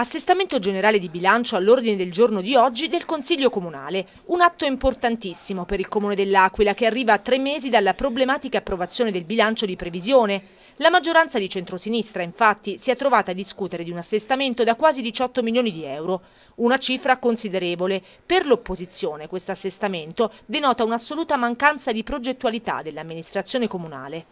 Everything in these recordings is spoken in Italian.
Assestamento generale di bilancio all'ordine del giorno di oggi del Consiglio Comunale. Un atto importantissimo per il Comune dell'Aquila che arriva a tre mesi dalla problematica approvazione del bilancio di previsione. La maggioranza di centrosinistra infatti si è trovata a discutere di un assestamento da quasi 18 milioni di euro. Una cifra considerevole. Per l'opposizione questo assestamento denota un'assoluta mancanza di progettualità dell'amministrazione comunale.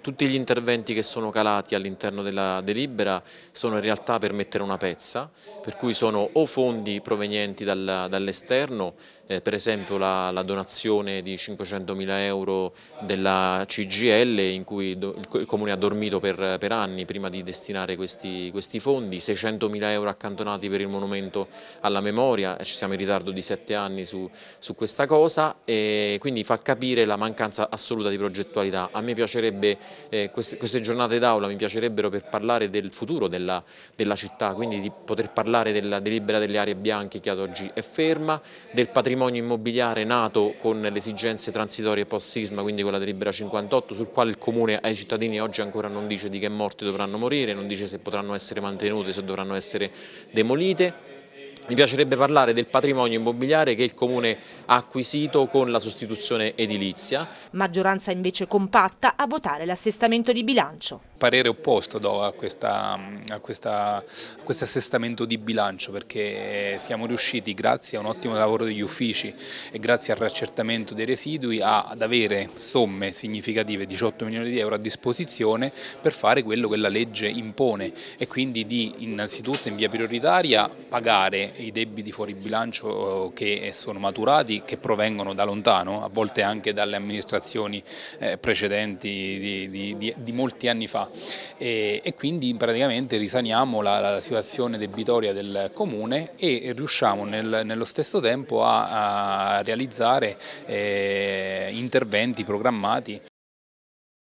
Tutti gli interventi che sono calati all'interno della delibera sono in realtà per mettere una pezza, per cui sono o fondi provenienti dall'esterno, eh, per esempio la, donazione di 500 mila euro della CGL in cui il Comune ha dormito per, anni prima di destinare questi, fondi, 600 mila euro accantonati per il monumento alla memoria, eh, ci siamo in ritardo di 7 anni su, questa cosa e quindi fa capire la mancanza assoluta di progettualità. A me piacerebbe piacerebbe, eh, queste, queste, giornate d'aula mi piacerebbero per parlare del futuro della, della città, quindi di poter parlare della delibera delle aree bianche che ad oggi è ferma, del patrimonio immobiliare nato con le esigenze transitorie post-sisma, quindi con la delibera 58, sul quale il Comune ai cittadini oggi ancora non dice di che morti dovranno morire, non dice se potranno essere mantenute, se dovranno essere demolite mi piacerebbe parlare del patrimonio immobiliare che il Comune ha acquisito con la sostituzione edilizia. Maggioranza invece compatta a votare l'assestamento di bilancio. Parere opposto do a, questa, a, questa, a questo assestamento di bilancio perché siamo riusciti grazie a un ottimo lavoro degli uffici e grazie al raccertamento dei residui ad avere somme significative 18 milioni di euro a disposizione per fare quello che la legge impone e quindi di innanzitutto in via prioritaria pagare i debiti fuori bilancio eh, che sono maturati, che provengono da lontano, a volte anche dalle amministrazioni eh, precedenti di, di, di, di molti anni fa e, e, quindi praticamente risaniamo la, la, situazione debitoria del comune e riusciamo nel, nello stesso tempo a, a realizzare eh, interventi programmati